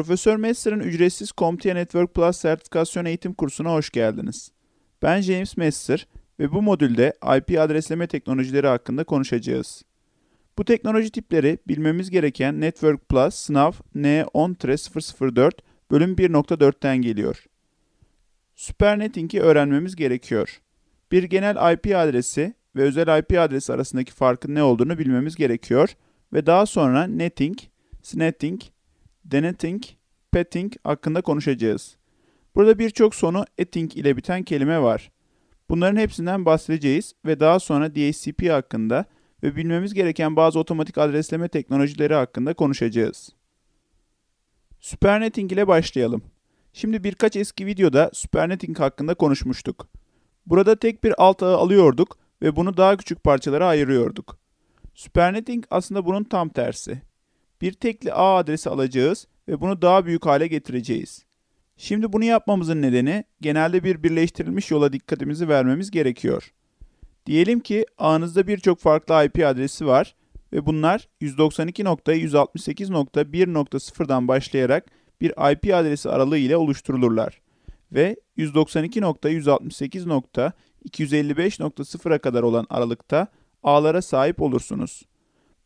Profesör Messer'ın ücretsiz CompTIA Network Plus sertifikasyon eğitim kursuna hoş geldiniz. Ben James Messer ve bu modülde IP adresleme teknolojileri hakkında konuşacağız. Bu teknoloji tipleri bilmemiz gereken Network Plus sınav N10-004 bölüm 1.4'ten geliyor. Supernetting'i öğrenmemiz gerekiyor. Bir genel IP adresi ve özel IP adresi arasındaki farkın ne olduğunu bilmemiz gerekiyor ve daha sonra netting, snetting deneting, petting hakkında konuşacağız. Burada birçok sonu etting ile biten kelime var. Bunların hepsinden bahsedeceğiz ve daha sonra DHCP hakkında ve bilmemiz gereken bazı otomatik adresleme teknolojileri hakkında konuşacağız. Supernetting ile başlayalım. Şimdi birkaç eski videoda Supernetting hakkında konuşmuştuk. Burada tek bir alt ağı alıyorduk ve bunu daha küçük parçalara ayırıyorduk. Supernetting aslında bunun tam tersi bir tekli A adresi alacağız ve bunu daha büyük hale getireceğiz. Şimdi bunu yapmamızın nedeni genelde bir birleştirilmiş yola dikkatimizi vermemiz gerekiyor. Diyelim ki ağınızda birçok farklı IP adresi var ve bunlar 192.168.1.0'dan başlayarak bir IP adresi aralığı ile oluşturulurlar ve 192.168.255.0'a kadar olan aralıkta ağlara sahip olursunuz.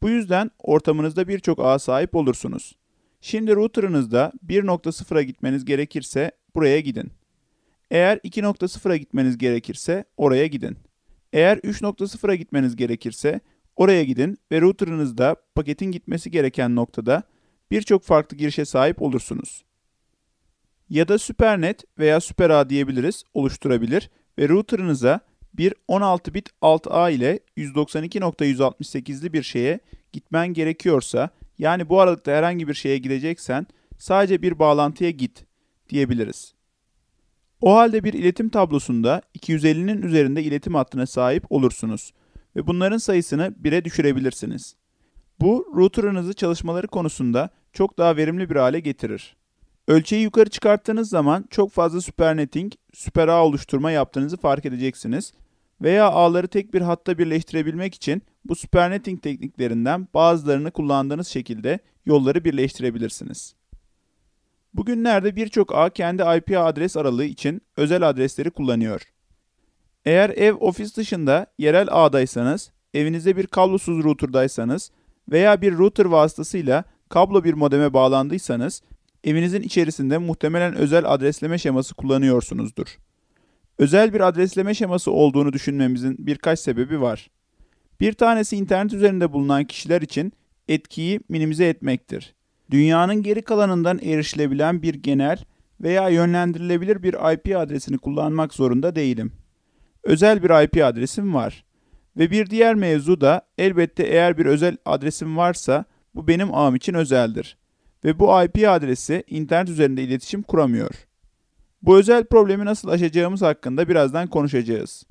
Bu yüzden ortamınızda birçok ağa sahip olursunuz. Şimdi router'ınızda 1.0'a gitmeniz gerekirse buraya gidin. Eğer 2.0'a gitmeniz gerekirse oraya gidin. Eğer 3.0'a gitmeniz gerekirse oraya gidin ve router'ınızda paketin gitmesi gereken noktada birçok farklı girişe sahip olursunuz. Ya da SuperNet veya SuperA diyebiliriz oluşturabilir ve router'ınıza bir 16 bit alt A ile 192.168'li bir şeye gitmen gerekiyorsa yani bu aralıkta herhangi bir şeye gideceksen sadece bir bağlantıya git diyebiliriz. O halde bir iletim tablosunda 250'nin üzerinde iletim hattına sahip olursunuz ve bunların sayısını 1'e düşürebilirsiniz. Bu router'ınızı çalışmaları konusunda çok daha verimli bir hale getirir. Ölçeği yukarı çıkarttığınız zaman çok fazla supernetting, süper ağ oluşturma yaptığınızı fark edeceksiniz veya ağları tek bir hatta birleştirebilmek için bu supernetting tekniklerinden bazılarını kullandığınız şekilde yolları birleştirebilirsiniz. Bugünlerde birçok ağ kendi IP adres aralığı için özel adresleri kullanıyor. Eğer ev ofis dışında yerel ağdaysanız, evinizde bir kablosuz routerdaysanız veya bir router vasıtasıyla kablo bir modeme bağlandıysanız evinizin içerisinde muhtemelen özel adresleme şeması kullanıyorsunuzdur özel bir adresleme şeması olduğunu düşünmemizin birkaç sebebi var. Bir tanesi internet üzerinde bulunan kişiler için etkiyi minimize etmektir. Dünyanın geri kalanından erişilebilen bir genel veya yönlendirilebilir bir IP adresini kullanmak zorunda değilim. Özel bir IP adresim var. Ve bir diğer mevzu da elbette eğer bir özel adresim varsa bu benim ağım için özeldir. Ve bu IP adresi internet üzerinde iletişim kuramıyor. Bu özel problemi nasıl aşacağımız hakkında birazdan konuşacağız.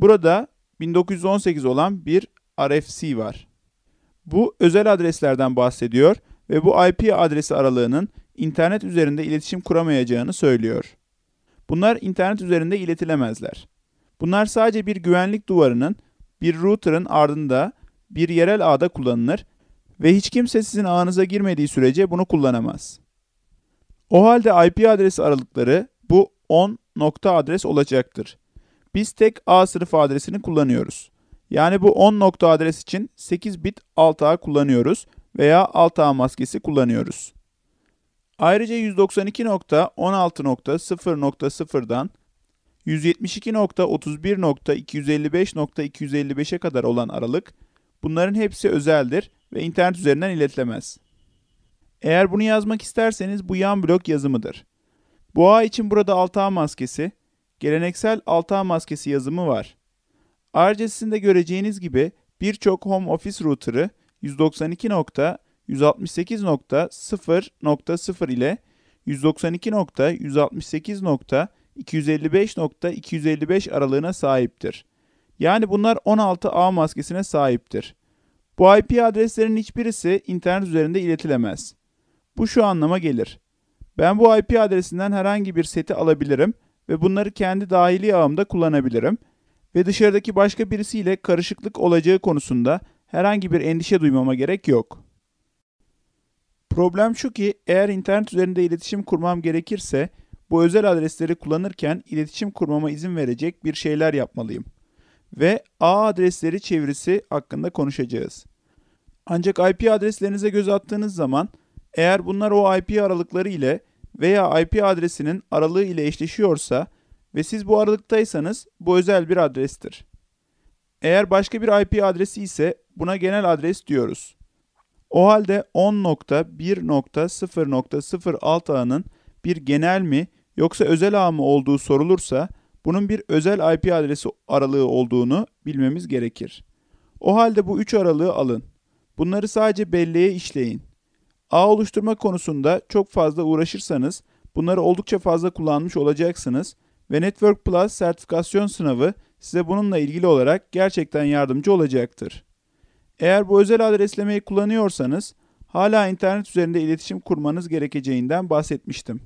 Burada 1918 olan bir RFC var. Bu özel adreslerden bahsediyor ve bu IP adresi aralığının internet üzerinde iletişim kuramayacağını söylüyor. Bunlar internet üzerinde iletilemezler. Bunlar sadece bir güvenlik duvarının, bir router'ın ardında bir yerel ağda kullanılır ve hiç kimse sizin ağınıza girmediği sürece bunu kullanamaz. O halde IP adresi aralıkları 10 nokta adres olacaktır. Biz tek A sınıfı adresini kullanıyoruz. Yani bu 10 nokta adres için 8 bit alt ağ kullanıyoruz veya alt ağ maskesi kullanıyoruz. Ayrıca 192.16.0.0'dan 172.31.255.255'e kadar olan aralık bunların hepsi özeldir ve internet üzerinden iletilemez. Eğer bunu yazmak isterseniz bu yan blok yazımıdır. Boğa için burada altığa maskesi, geleneksel altığa maskesi yazımı var. Ayrıca sizin de göreceğiniz gibi birçok home office router'ı 192.168.0.0 ile 192.168.255.255 aralığına sahiptir. Yani bunlar 16A maskesine sahiptir. Bu IP adreslerinin hiçbirisi internet üzerinde iletilemez. Bu şu anlama gelir. Ben bu IP adresinden herhangi bir seti alabilirim ve bunları kendi dahili ağımda kullanabilirim ve dışarıdaki başka birisiyle karışıklık olacağı konusunda herhangi bir endişe duymama gerek yok. Problem şu ki eğer internet üzerinde iletişim kurmam gerekirse bu özel adresleri kullanırken iletişim kurmama izin verecek bir şeyler yapmalıyım. Ve A adresleri çevirisi hakkında konuşacağız. Ancak IP adreslerinize göz attığınız zaman eğer bunlar o IP aralıkları ile veya IP adresinin aralığı ile eşleşiyorsa ve siz bu aralıktaysanız bu özel bir adrestir. Eğer başka bir IP adresi ise buna genel adres diyoruz. O halde 10.1.0.0 ağının bir genel mi yoksa özel ağ mı olduğu sorulursa bunun bir özel IP adresi aralığı olduğunu bilmemiz gerekir. O halde bu üç aralığı alın. Bunları sadece belleğe işleyin. Ağ oluşturma konusunda çok fazla uğraşırsanız bunları oldukça fazla kullanmış olacaksınız ve Network Plus sertifikasyon sınavı size bununla ilgili olarak gerçekten yardımcı olacaktır. Eğer bu özel adreslemeyi kullanıyorsanız hala internet üzerinde iletişim kurmanız gerekeceğinden bahsetmiştim.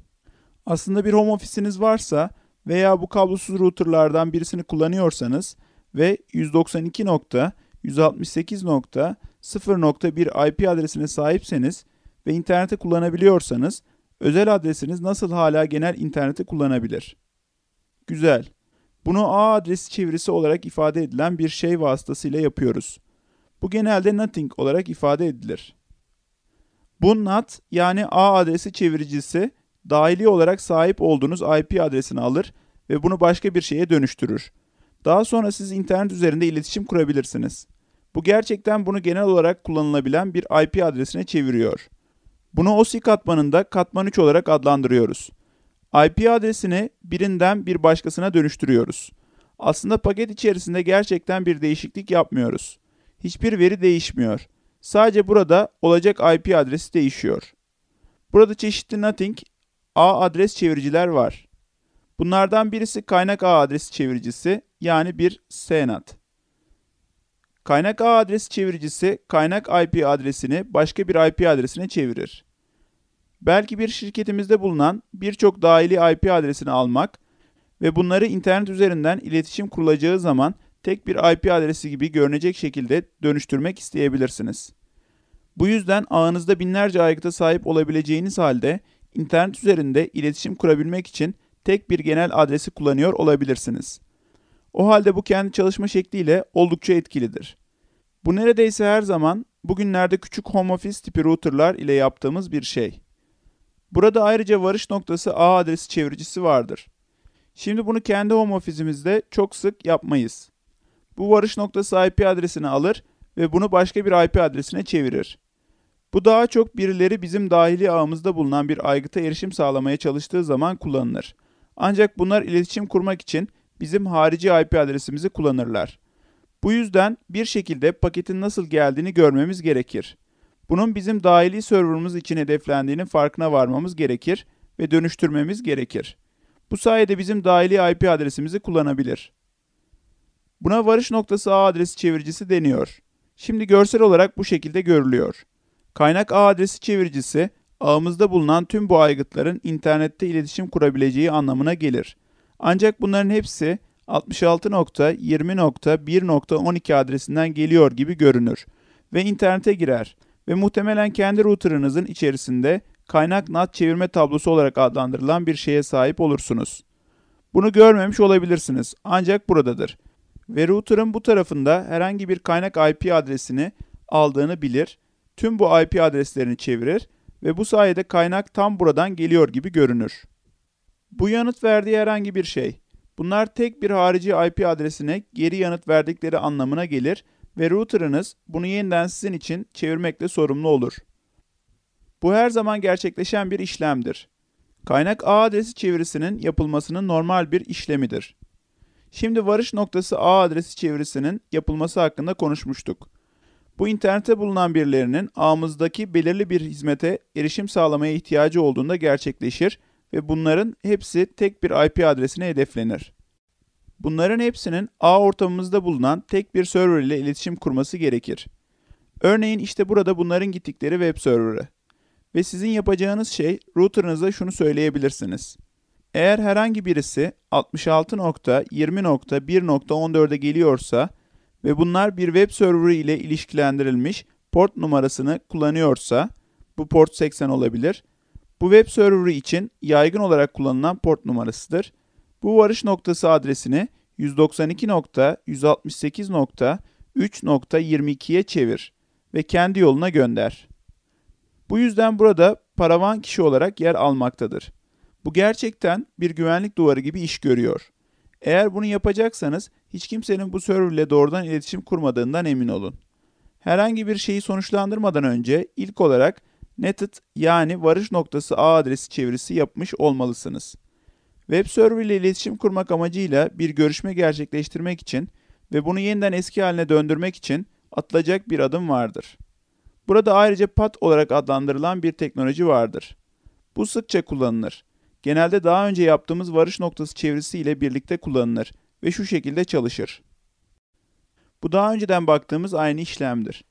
Aslında bir home ofisiniz varsa veya bu kablosuz routerlardan birisini kullanıyorsanız ve 192.168.0.1 IP adresine sahipseniz ve interneti kullanabiliyorsanız özel adresiniz nasıl hala genel interneti kullanabilir? Güzel. Bunu A adresi çevirisi olarak ifade edilen bir şey vasıtasıyla yapıyoruz. Bu genelde nothing olarak ifade edilir. Bu NAT yani A adresi çeviricisi dahili olarak sahip olduğunuz IP adresini alır ve bunu başka bir şeye dönüştürür. Daha sonra siz internet üzerinde iletişim kurabilirsiniz. Bu gerçekten bunu genel olarak kullanılabilen bir IP adresine çeviriyor. Bunu OSI katmanında katman 3 olarak adlandırıyoruz. IP adresini birinden bir başkasına dönüştürüyoruz. Aslında paket içerisinde gerçekten bir değişiklik yapmıyoruz. Hiçbir veri değişmiyor. Sadece burada olacak IP adresi değişiyor. Burada çeşitli nothing A adres çeviriciler var. Bunlardan birisi kaynak A adresi çeviricisi yani bir CNAT. Kaynak A adresi çeviricisi kaynak IP adresini başka bir IP adresine çevirir. Belki bir şirketimizde bulunan birçok dahili IP adresini almak ve bunları internet üzerinden iletişim kurulacağı zaman tek bir IP adresi gibi görünecek şekilde dönüştürmek isteyebilirsiniz. Bu yüzden ağınızda binlerce aygıta sahip olabileceğiniz halde internet üzerinde iletişim kurabilmek için tek bir genel adresi kullanıyor olabilirsiniz. O halde bu kendi çalışma şekliyle oldukça etkilidir. Bu neredeyse her zaman bugünlerde küçük home office tipi routerlar ile yaptığımız bir şey. Burada ayrıca varış noktası ağ adresi çeviricisi vardır. Şimdi bunu kendi home ofisimizde çok sık yapmayız. Bu varış noktası IP adresini alır ve bunu başka bir IP adresine çevirir. Bu daha çok birileri bizim dahili ağımızda bulunan bir aygıta erişim sağlamaya çalıştığı zaman kullanılır. Ancak bunlar iletişim kurmak için bizim harici IP adresimizi kullanırlar. Bu yüzden bir şekilde paketin nasıl geldiğini görmemiz gerekir. Bunun bizim dahili serverımız için hedeflendiğinin farkına varmamız gerekir ve dönüştürmemiz gerekir. Bu sayede bizim dahili IP adresimizi kullanabilir. Buna varış noktası ağ adresi çeviricisi deniyor. Şimdi görsel olarak bu şekilde görülüyor. Kaynak ağ adresi çeviricisi ağımızda bulunan tüm bu aygıtların internette iletişim kurabileceği anlamına gelir. Ancak bunların hepsi 66.20.1.12 adresinden geliyor gibi görünür ve internete girer ve muhtemelen kendi router'ınızın içerisinde kaynak NAT çevirme tablosu olarak adlandırılan bir şeye sahip olursunuz. Bunu görmemiş olabilirsiniz ancak buradadır. Ve router'ın bu tarafında herhangi bir kaynak IP adresini aldığını bilir, tüm bu IP adreslerini çevirir ve bu sayede kaynak tam buradan geliyor gibi görünür. Bu yanıt verdiği herhangi bir şey. Bunlar tek bir harici IP adresine geri yanıt verdikleri anlamına gelir ve router'ınız bunu yeniden sizin için çevirmekle sorumlu olur. Bu her zaman gerçekleşen bir işlemdir. Kaynak A adresi çevirisinin yapılmasının normal bir işlemidir. Şimdi varış noktası A adresi çevirisinin yapılması hakkında konuşmuştuk. Bu internette bulunan birilerinin ağımızdaki belirli bir hizmete erişim sağlamaya ihtiyacı olduğunda gerçekleşir ve bunların hepsi tek bir IP adresine hedeflenir. Bunların hepsinin ağ ortamımızda bulunan tek bir server ile iletişim kurması gerekir. Örneğin işte burada bunların gittikleri web serverı. Ve sizin yapacağınız şey router'ınıza şunu söyleyebilirsiniz. Eğer herhangi birisi 66.20.1.14'e geliyorsa ve bunlar bir web serverı ile ilişkilendirilmiş port numarasını kullanıyorsa bu port 80 olabilir bu web serverı için yaygın olarak kullanılan port numarasıdır. Bu varış noktası adresini 192.168.3.22'ye çevir ve kendi yoluna gönder. Bu yüzden burada paravan kişi olarak yer almaktadır. Bu gerçekten bir güvenlik duvarı gibi iş görüyor. Eğer bunu yapacaksanız hiç kimsenin bu serverle doğrudan iletişim kurmadığından emin olun. Herhangi bir şeyi sonuçlandırmadan önce ilk olarak Netted yani varış noktası ağ adresi çevirisi yapmış olmalısınız. Web server ile iletişim kurmak amacıyla bir görüşme gerçekleştirmek için ve bunu yeniden eski haline döndürmek için atılacak bir adım vardır. Burada ayrıca PAT olarak adlandırılan bir teknoloji vardır. Bu sıkça kullanılır. Genelde daha önce yaptığımız varış noktası çevirisi ile birlikte kullanılır ve şu şekilde çalışır. Bu daha önceden baktığımız aynı işlemdir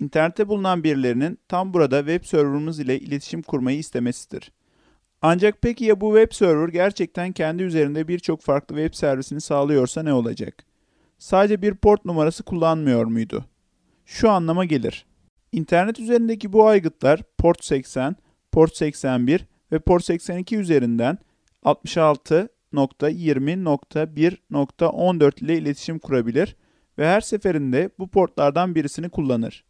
internette bulunan birilerinin tam burada web serverımız ile iletişim kurmayı istemesidir. Ancak peki ya bu web server gerçekten kendi üzerinde birçok farklı web servisini sağlıyorsa ne olacak? Sadece bir port numarası kullanmıyor muydu? Şu anlama gelir. İnternet üzerindeki bu aygıtlar port 80, port 81 ve port 82 üzerinden 66.20.1.14 ile iletişim kurabilir ve her seferinde bu portlardan birisini kullanır.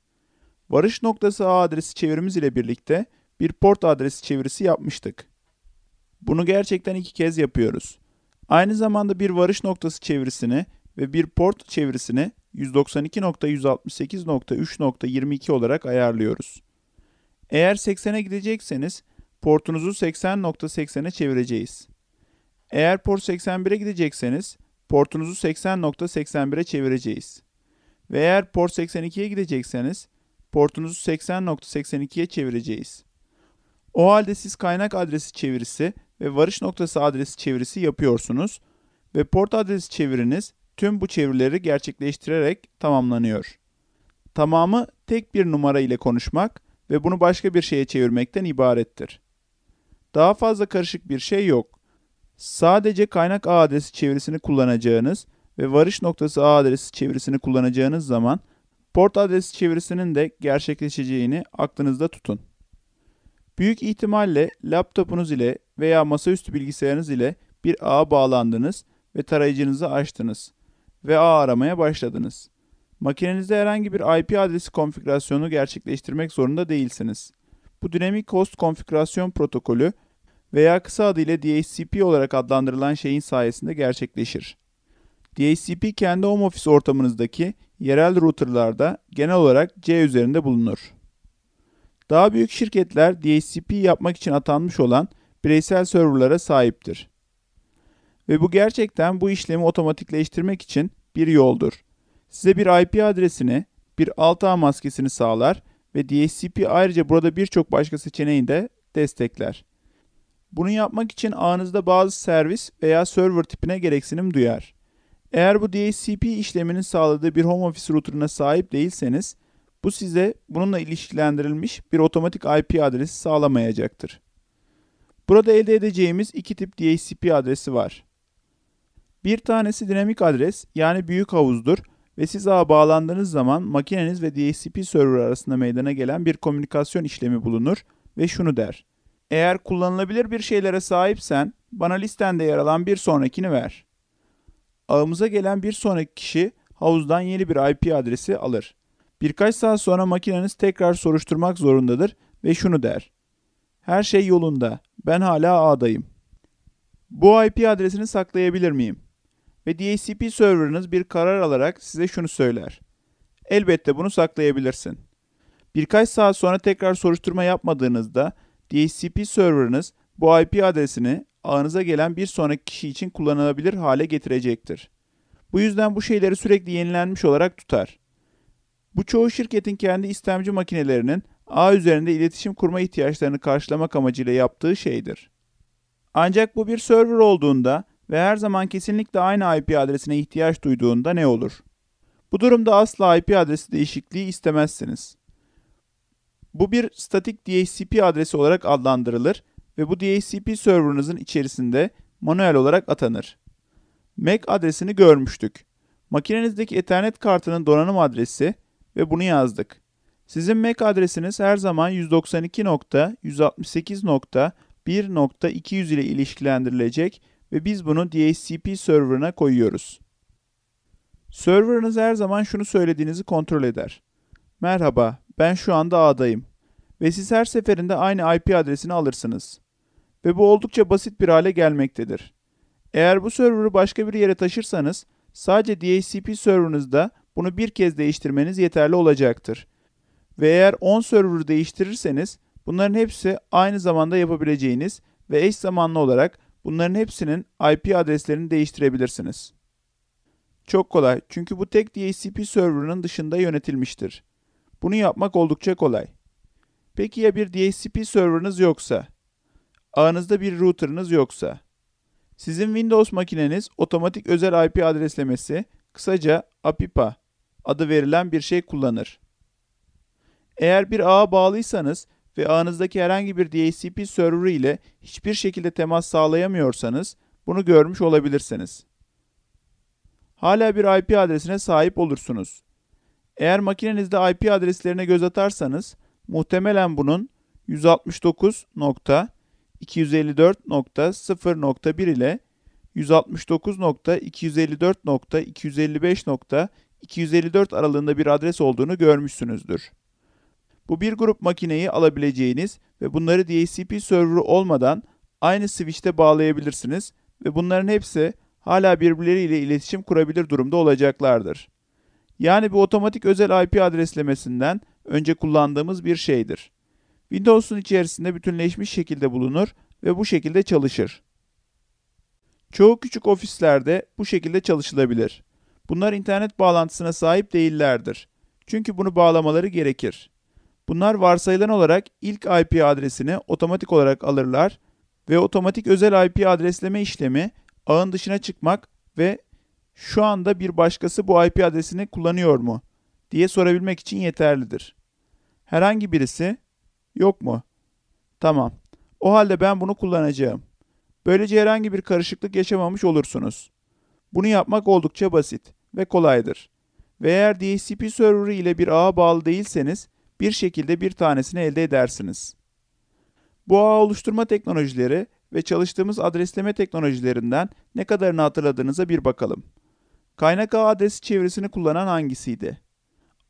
Varış noktası A adresi çevirimiz ile birlikte bir port adresi çevirisi yapmıştık. Bunu gerçekten iki kez yapıyoruz. Aynı zamanda bir varış noktası çevirisini ve bir port çevirisini 192.168.3.22 olarak ayarlıyoruz. Eğer 80'e gidecekseniz portunuzu 80.80'e çevireceğiz. Eğer port 81'e gidecekseniz portunuzu 80.81'e çevireceğiz. Ve eğer port 82'ye gidecekseniz portunuzu 80.82'ye çevireceğiz. O halde siz kaynak adresi çevirisi ve varış noktası adresi çevirisi yapıyorsunuz ve port adresi çeviriniz tüm bu çevirileri gerçekleştirerek tamamlanıyor. Tamamı tek bir numara ile konuşmak ve bunu başka bir şeye çevirmekten ibarettir. Daha fazla karışık bir şey yok. Sadece kaynak A adresi çevirisini kullanacağınız ve varış noktası A adresi çevirisini kullanacağınız zaman Port adresi çevirisinin de gerçekleşeceğini aklınızda tutun. Büyük ihtimalle laptopunuz ile veya masaüstü bilgisayarınız ile bir ağa bağlandınız ve tarayıcınızı açtınız ve ağ aramaya başladınız. Makinenizde herhangi bir IP adresi konfigürasyonu gerçekleştirmek zorunda değilsiniz. Bu dinamik host konfigürasyon protokolü veya kısa adıyla DHCP olarak adlandırılan şeyin sayesinde gerçekleşir. DHCP kendi home office ortamınızdaki yerel routerlarda genel olarak C üzerinde bulunur. Daha büyük şirketler DHCP yapmak için atanmış olan bireysel serverlara sahiptir. Ve bu gerçekten bu işlemi otomatikleştirmek için bir yoldur. Size bir IP adresini, bir alt ağ maskesini sağlar ve DHCP ayrıca burada birçok başka seçeneği de destekler. Bunu yapmak için ağınızda bazı servis veya server tipine gereksinim duyar. Eğer bu DHCP işleminin sağladığı bir home office router'ına sahip değilseniz bu size bununla ilişkilendirilmiş bir otomatik IP adresi sağlamayacaktır. Burada elde edeceğimiz iki tip DHCP adresi var. Bir tanesi dinamik adres yani büyük havuzdur ve siz ağa bağlandığınız zaman makineniz ve DHCP server arasında meydana gelen bir komünikasyon işlemi bulunur ve şunu der. Eğer kullanılabilir bir şeylere sahipsen bana listende yer alan bir sonrakini ver ağımıza gelen bir sonraki kişi havuzdan yeni bir IP adresi alır. Birkaç saat sonra makineniz tekrar soruşturmak zorundadır ve şunu der. Her şey yolunda. Ben hala ağdayım. Bu IP adresini saklayabilir miyim? Ve DHCP server'ınız bir karar alarak size şunu söyler. Elbette bunu saklayabilirsin. Birkaç saat sonra tekrar soruşturma yapmadığınızda DHCP server'ınız bu IP adresini ağınıza gelen bir sonraki kişi için kullanılabilir hale getirecektir. Bu yüzden bu şeyleri sürekli yenilenmiş olarak tutar. Bu çoğu şirketin kendi istemci makinelerinin ağ üzerinde iletişim kurma ihtiyaçlarını karşılamak amacıyla yaptığı şeydir. Ancak bu bir server olduğunda ve her zaman kesinlikle aynı IP adresine ihtiyaç duyduğunda ne olur? Bu durumda asla IP adresi değişikliği istemezsiniz. Bu bir statik DHCP adresi olarak adlandırılır ve bu DHCP serverınızın içerisinde manuel olarak atanır. MAC adresini görmüştük. Makinenizdeki Ethernet kartının donanım adresi ve bunu yazdık. Sizin MAC adresiniz her zaman 192.168.1.200 ile ilişkilendirilecek ve biz bunu DHCP serverına koyuyoruz. Serverınız her zaman şunu söylediğinizi kontrol eder. Merhaba, ben şu anda ağdayım ve siz her seferinde aynı IP adresini alırsınız. Ve bu oldukça basit bir hale gelmektedir. Eğer bu server'ı başka bir yere taşırsanız sadece DHCP server'ınızda bunu bir kez değiştirmeniz yeterli olacaktır. Ve eğer 10 server değiştirirseniz bunların hepsi aynı zamanda yapabileceğiniz ve eş zamanlı olarak bunların hepsinin IP adreslerini değiştirebilirsiniz. Çok kolay çünkü bu tek DHCP server'ının dışında yönetilmiştir. Bunu yapmak oldukça kolay. Peki ya bir DHCP server'ınız yoksa? Ağınızda bir router'ınız yoksa? Sizin Windows makineniz otomatik özel IP adreslemesi, kısaca APIPA adı verilen bir şey kullanır. Eğer bir ağa bağlıysanız ve ağınızdaki herhangi bir DHCP serverı ile hiçbir şekilde temas sağlayamıyorsanız bunu görmüş olabilirsiniz. Hala bir IP adresine sahip olursunuz. Eğer makinenizde IP adreslerine göz atarsanız Muhtemelen bunun 169.254.0.1 ile 169.254.255.254 aralığında bir adres olduğunu görmüşsünüzdür. Bu bir grup makineyi alabileceğiniz ve bunları DHCP server'ı olmadan aynı switch'te bağlayabilirsiniz ve bunların hepsi hala birbirleriyle iletişim kurabilir durumda olacaklardır. Yani bu otomatik özel IP adreslemesinden önce kullandığımız bir şeydir. Windows'un içerisinde bütünleşmiş şekilde bulunur ve bu şekilde çalışır. Çoğu küçük ofislerde bu şekilde çalışılabilir. Bunlar internet bağlantısına sahip değillerdir. Çünkü bunu bağlamaları gerekir. Bunlar varsayılan olarak ilk IP adresini otomatik olarak alırlar ve otomatik özel IP adresleme işlemi ağın dışına çıkmak ve şu anda bir başkası bu IP adresini kullanıyor mu diye sorabilmek için yeterlidir. Herhangi birisi yok mu? Tamam. O halde ben bunu kullanacağım. Böylece herhangi bir karışıklık yaşamamış olursunuz. Bunu yapmak oldukça basit ve kolaydır. Ve eğer DHCP serverı ile bir ağa bağlı değilseniz bir şekilde bir tanesini elde edersiniz. Bu ağ oluşturma teknolojileri ve çalıştığımız adresleme teknolojilerinden ne kadarını hatırladığınıza bir bakalım. Kaynak ağ adresi çevirisini kullanan hangisiydi?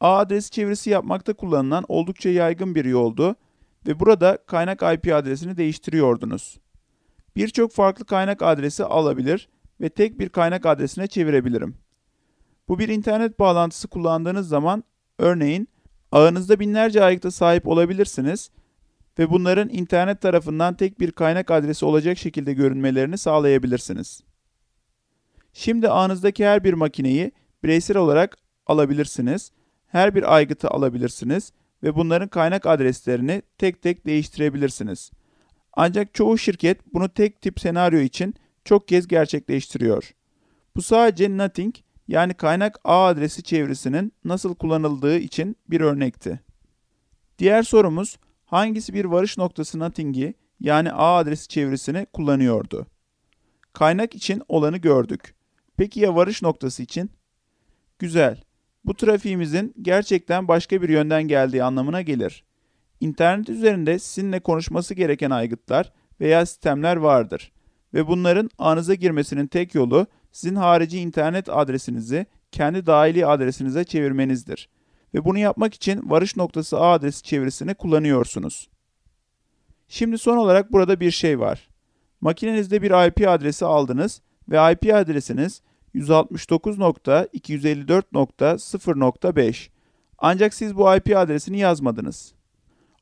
A adresi çevirisi yapmakta kullanılan oldukça yaygın bir yoldu ve burada kaynak IP adresini değiştiriyordunuz. Birçok farklı kaynak adresi alabilir ve tek bir kaynak adresine çevirebilirim. Bu bir internet bağlantısı kullandığınız zaman örneğin ağınızda binlerce ayıkta sahip olabilirsiniz ve bunların internet tarafından tek bir kaynak adresi olacak şekilde görünmelerini sağlayabilirsiniz. Şimdi ağınızdaki her bir makineyi bireysel olarak alabilirsiniz her bir aygıtı alabilirsiniz ve bunların kaynak adreslerini tek tek değiştirebilirsiniz. Ancak çoğu şirket bunu tek tip senaryo için çok kez gerçekleştiriyor. Bu sadece nothing yani kaynak A adresi çevresinin nasıl kullanıldığı için bir örnekti. Diğer sorumuz hangisi bir varış noktası nothing'i yani A adresi çevresini kullanıyordu? Kaynak için olanı gördük. Peki ya varış noktası için? Güzel. Bu trafiğimizin gerçekten başka bir yönden geldiği anlamına gelir. İnternet üzerinde sizinle konuşması gereken aygıtlar veya sistemler vardır ve bunların ağınıza girmesinin tek yolu sizin harici internet adresinizi kendi dahili adresinize çevirmenizdir. Ve bunu yapmak için varış noktası A adresi çevirisini kullanıyorsunuz. Şimdi son olarak burada bir şey var. Makinenizde bir IP adresi aldınız ve IP adresiniz 169.254.0.5. Ancak siz bu IP adresini yazmadınız.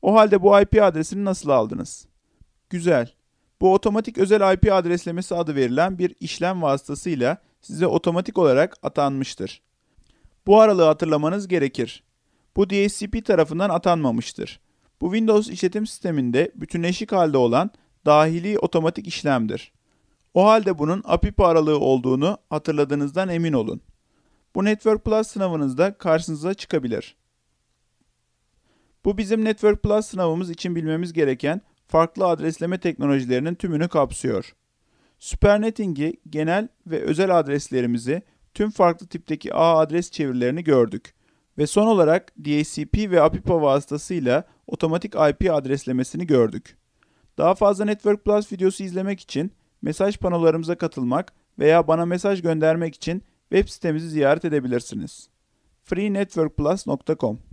O halde bu IP adresini nasıl aldınız? Güzel. Bu otomatik özel IP adreslemesi adı verilen bir işlem vasıtasıyla size otomatik olarak atanmıştır. Bu aralığı hatırlamanız gerekir. Bu DHCP tarafından atanmamıştır. Bu Windows işletim sisteminde bütünleşik halde olan dahili otomatik işlemdir. O halde bunun APIP aralığı olduğunu hatırladığınızdan emin olun. Bu Network Plus sınavınızda karşınıza çıkabilir. Bu bizim Network Plus sınavımız için bilmemiz gereken farklı adresleme teknolojilerinin tümünü kapsıyor. Supernetting'i, genel ve özel adreslerimizi, tüm farklı tipteki ağ adres çevirilerini gördük. Ve son olarak DHCP ve APIPA vasıtasıyla otomatik IP adreslemesini gördük. Daha fazla Network Plus videosu izlemek için mesaj panolarımıza katılmak veya bana mesaj göndermek için web sitemizi ziyaret edebilirsiniz. freenetworkplus.com